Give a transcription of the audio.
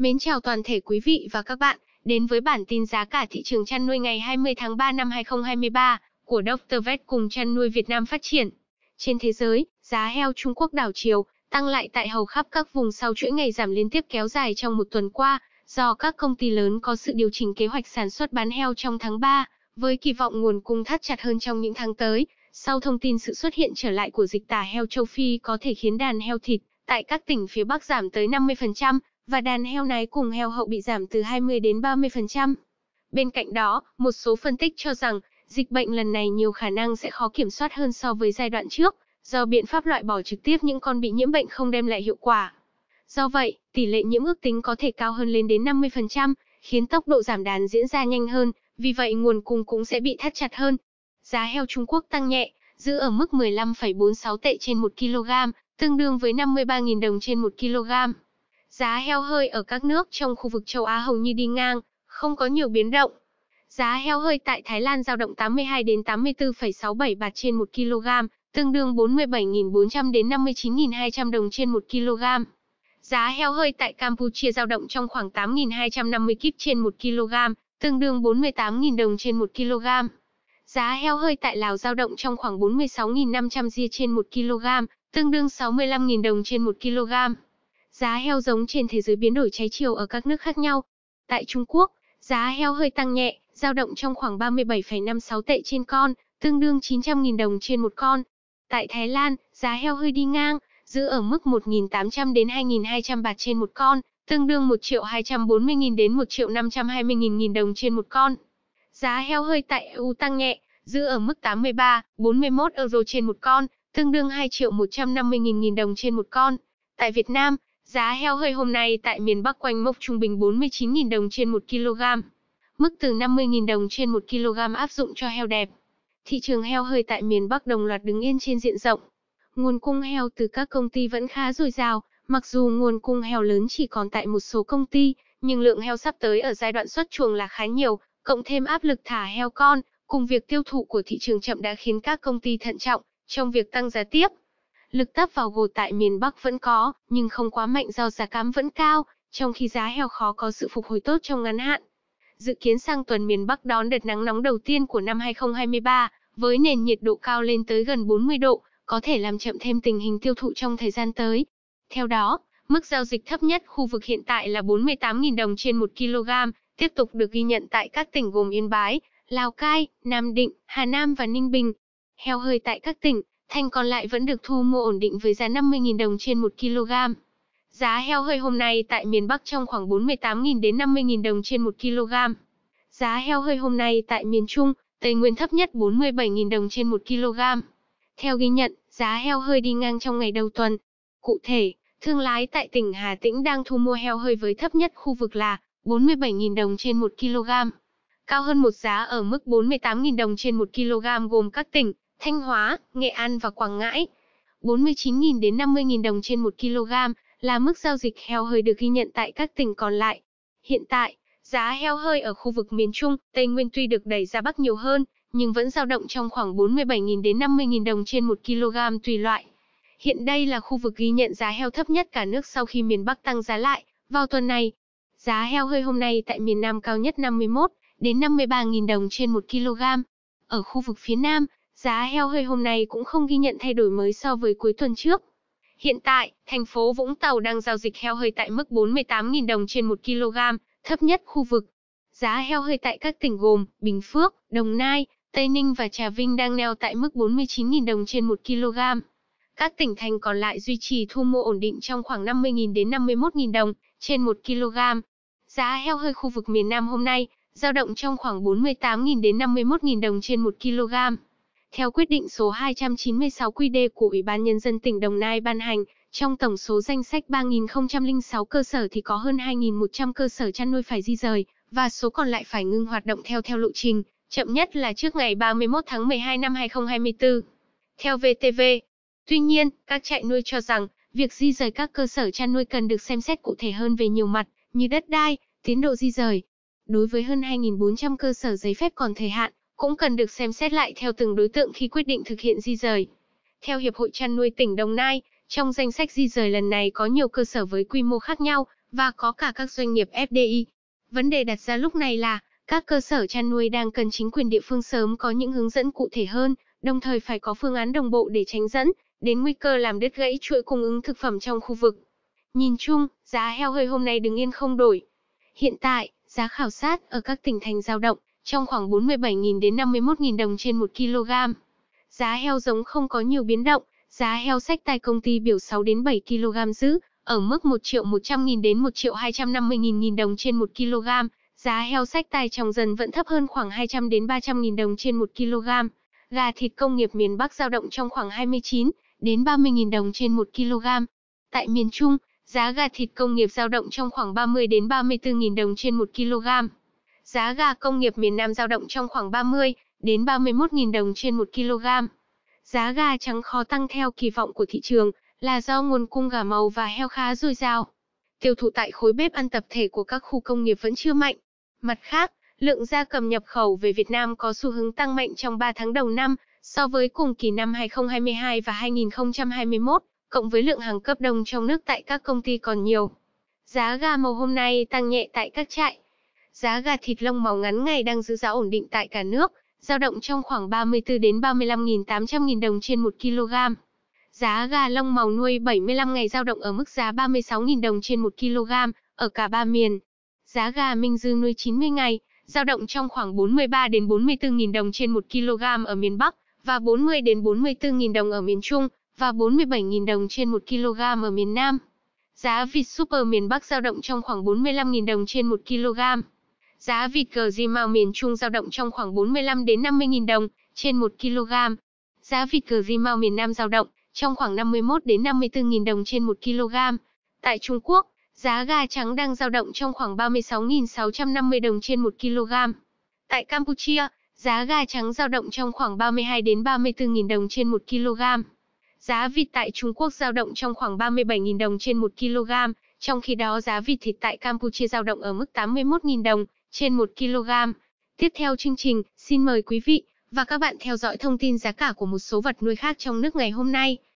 Mến chào toàn thể quý vị và các bạn đến với bản tin giá cả thị trường chăn nuôi ngày 20 tháng 3 năm 2023 của Dr. Vet cùng chăn nuôi Việt Nam phát triển. Trên thế giới, giá heo Trung Quốc đảo chiều tăng lại tại hầu khắp các vùng sau chuỗi ngày giảm liên tiếp kéo dài trong một tuần qua do các công ty lớn có sự điều chỉnh kế hoạch sản xuất bán heo trong tháng 3 với kỳ vọng nguồn cung thắt chặt hơn trong những tháng tới. Sau thông tin sự xuất hiện trở lại của dịch tả heo châu Phi có thể khiến đàn heo thịt tại các tỉnh phía Bắc giảm tới 50%, và đàn heo nái cùng heo hậu bị giảm từ 20 đến 30%. Bên cạnh đó, một số phân tích cho rằng, dịch bệnh lần này nhiều khả năng sẽ khó kiểm soát hơn so với giai đoạn trước, do biện pháp loại bỏ trực tiếp những con bị nhiễm bệnh không đem lại hiệu quả. Do vậy, tỷ lệ nhiễm ước tính có thể cao hơn lên đến 50%, khiến tốc độ giảm đàn diễn ra nhanh hơn, vì vậy nguồn cung cũng sẽ bị thắt chặt hơn. Giá heo Trung Quốc tăng nhẹ, giữ ở mức 15,46 tệ trên 1 kg, tương đương với 53.000 đồng trên 1 kg. Giá heo hơi ở các nước trong khu vực châu Á hầu như đi ngang, không có nhiều biến động. Giá heo hơi tại Thái Lan giao động 82 đến 84,67 bạt trên 1 kg, tương đương 47.400 đến 59.200 đồng trên 1 kg. Giá heo hơi tại Campuchia giao động trong khoảng 8.250 kip trên 1 kg, tương đương 48.000 đồng trên 1 kg. Giá heo hơi tại Lào giao động trong khoảng 46.500 ria trên 1 kg, tương đương 65.000 đồng trên 1 kg. Giá heo giống trên thế giới biến đổi trái chiều ở các nước khác nhau. Tại Trung Quốc, giá heo hơi tăng nhẹ, dao động trong khoảng 37,56 tệ trên con, tương đương 900.000 đồng trên một con. Tại Thái Lan, giá heo hơi đi ngang, giữ ở mức 1.800 đến 2.200 bạt trên một con, tương đương 1 triệu 240.000 đến 1 triệu 520.000 đồng trên một con. Giá heo hơi tại EU tăng nhẹ, giữ ở mức 83, 41 euro trên một con, tương đương 2 triệu 150.000 đồng trên một con. Tại Việt Nam, Giá heo hơi hôm nay tại miền Bắc quanh mốc trung bình 49.000 đồng trên 1 kg, mức từ 50.000 đồng trên 1 kg áp dụng cho heo đẹp. Thị trường heo hơi tại miền Bắc đồng loạt đứng yên trên diện rộng. Nguồn cung heo từ các công ty vẫn khá dồi dào, mặc dù nguồn cung heo lớn chỉ còn tại một số công ty, nhưng lượng heo sắp tới ở giai đoạn xuất chuồng là khá nhiều, cộng thêm áp lực thả heo con, cùng việc tiêu thụ của thị trường chậm đã khiến các công ty thận trọng trong việc tăng giá tiếp. Lực táp vào gột tại miền Bắc vẫn có, nhưng không quá mạnh do giá cám vẫn cao, trong khi giá heo khó có sự phục hồi tốt trong ngắn hạn. Dự kiến sang tuần miền Bắc đón đợt nắng nóng đầu tiên của năm 2023, với nền nhiệt độ cao lên tới gần 40 độ, có thể làm chậm thêm tình hình tiêu thụ trong thời gian tới. Theo đó, mức giao dịch thấp nhất khu vực hiện tại là 48.000 đồng trên 1 kg, tiếp tục được ghi nhận tại các tỉnh gồm Yên Bái, Lào Cai, Nam Định, Hà Nam và Ninh Bình. Heo hơi tại các tỉnh Thanh còn lại vẫn được thu mua ổn định với giá 50.000 đồng trên 1 kg. Giá heo hơi hôm nay tại miền Bắc trong khoảng 48.000 đến 50.000 đồng trên 1 kg. Giá heo hơi hôm nay tại miền Trung, Tây Nguyên thấp nhất 47.000 đồng trên 1 kg. Theo ghi nhận, giá heo hơi đi ngang trong ngày đầu tuần. Cụ thể, thương lái tại tỉnh Hà Tĩnh đang thu mua heo hơi với thấp nhất khu vực là 47.000 đồng trên 1 kg. Cao hơn một giá ở mức 48.000 đồng trên 1 kg gồm các tỉnh Thanh Hóa, Nghệ An và Quảng Ngãi. 49.000 đến 50.000 đồng trên 1 kg là mức giao dịch heo hơi được ghi nhận tại các tỉnh còn lại. Hiện tại, giá heo hơi ở khu vực miền Trung, Tây Nguyên tuy được đẩy ra Bắc nhiều hơn, nhưng vẫn dao động trong khoảng 47.000 đến 50.000 đồng trên 1 kg tùy loại. Hiện đây là khu vực ghi nhận giá heo thấp nhất cả nước sau khi miền Bắc tăng giá lại vào tuần này. Giá heo hơi hôm nay tại miền Nam cao nhất 51 đến 53.000 đồng trên 1 kg. Ở khu vực phía Nam, giá heo hơi hôm nay cũng không ghi nhận thay đổi mới so với cuối tuần trước. Hiện tại, thành phố Vũng Tàu đang giao dịch heo hơi tại mức 48.000 đồng trên 1 kg, thấp nhất khu vực. Giá heo hơi tại các tỉnh gồm Bình Phước, Đồng Nai, Tây Ninh và Trà Vinh đang neo tại mức 49.000 đồng trên 1 kg. Các tỉnh thành còn lại duy trì thu mua ổn định trong khoảng 50.000 đến 51.000 đồng trên 1 kg. Giá heo hơi khu vực miền Nam hôm nay giao động trong khoảng 48.000 đến 51.000 đồng trên 1 kg. Theo quyết định số 296 QĐ của Ủy ban Nhân dân tỉnh Đồng Nai ban hành, trong tổng số danh sách 3.006 cơ sở thì có hơn 2.100 cơ sở chăn nuôi phải di rời, và số còn lại phải ngưng hoạt động theo theo lộ trình, chậm nhất là trước ngày 31 tháng 12 năm 2024. Theo VTV, tuy nhiên, các trại nuôi cho rằng, việc di rời các cơ sở chăn nuôi cần được xem xét cụ thể hơn về nhiều mặt, như đất đai, tiến độ di rời. Đối với hơn 2.400 cơ sở giấy phép còn thời hạn, cũng cần được xem xét lại theo từng đối tượng khi quyết định thực hiện di rời. Theo Hiệp hội chăn nuôi tỉnh Đồng Nai, trong danh sách di rời lần này có nhiều cơ sở với quy mô khác nhau và có cả các doanh nghiệp FDI. Vấn đề đặt ra lúc này là các cơ sở chăn nuôi đang cần chính quyền địa phương sớm có những hướng dẫn cụ thể hơn, đồng thời phải có phương án đồng bộ để tránh dẫn đến nguy cơ làm đứt gãy chuỗi cung ứng thực phẩm trong khu vực. Nhìn chung, giá heo hơi hôm nay đứng yên không đổi. Hiện tại, giá khảo sát ở các tỉnh thành giao động trong khoảng 47.000 đến 51.000 đồng trên 1 kg. Giá heo giống không có nhiều biến động, giá heo sách tại công ty biểu 6 đến 7 kg giữ ở mức 1 triệu 100 000 đến 1 triệu 250 000 nghìn đồng trên 1 kg, giá heo sách tai trong dần vẫn thấp hơn khoảng 200 đến 300 000 đồng trên 1 kg. Gà thịt công nghiệp miền Bắc dao động trong khoảng 29 đến 30 000 đồng trên 1 kg. Tại miền Trung, giá gà thịt công nghiệp dao động trong khoảng 30 đến 34 000 đồng trên 1 kg. Giá gà công nghiệp miền Nam giao động trong khoảng 30 đến 31.000 đồng trên 1 kg. Giá gà trắng khó tăng theo kỳ vọng của thị trường là do nguồn cung gà màu và heo khá dồi dào. Tiêu thụ tại khối bếp ăn tập thể của các khu công nghiệp vẫn chưa mạnh. Mặt khác, lượng gia cầm nhập khẩu về Việt Nam có xu hướng tăng mạnh trong 3 tháng đầu năm so với cùng kỳ năm 2022 và 2021, cộng với lượng hàng cấp đông trong nước tại các công ty còn nhiều. Giá gà màu hôm nay tăng nhẹ tại các trại, Giá gà thịt lông màu ngắn ngày đang giữ giá ổn định tại cả nước, giao động trong khoảng 34 đến 35.800 000 đồng trên 1 kg. Giá gà lông màu nuôi 75 ngày giao động ở mức giá 36.000 đồng trên 1 kg ở cả ba miền. Giá gà Minh Dương nuôi 90 ngày giao động trong khoảng 43 đến 44.000 đồng trên 1 kg ở miền Bắc và 40 đến 44.000 đồng ở miền Trung và 47.000 đồng trên 1 kg ở miền Nam. Giá vịt super miền Bắc giao động trong khoảng 45.000 đồng trên 1 kg. Giá vịt cờ di mao miền Trung giao động trong khoảng 45 đến 50.000 đồng trên 1 kg. Giá vịt cờ di mao miền Nam giao động trong khoảng 51 đến 54.000 đồng trên 1 kg. Tại Trung Quốc, giá gà trắng đang giao động trong khoảng 36.650 đồng trên 1 kg. Tại Campuchia, giá gà trắng giao động trong khoảng 32 đến 34.000 đồng trên 1 kg. Giá vịt tại Trung Quốc giao động trong khoảng 37.000 đồng trên 1 kg, trong khi đó giá vịt thịt tại Campuchia giao động ở mức 81.000 đồng trên 1 kg. Tiếp theo chương trình, xin mời quý vị và các bạn theo dõi thông tin giá cả của một số vật nuôi khác trong nước ngày hôm nay.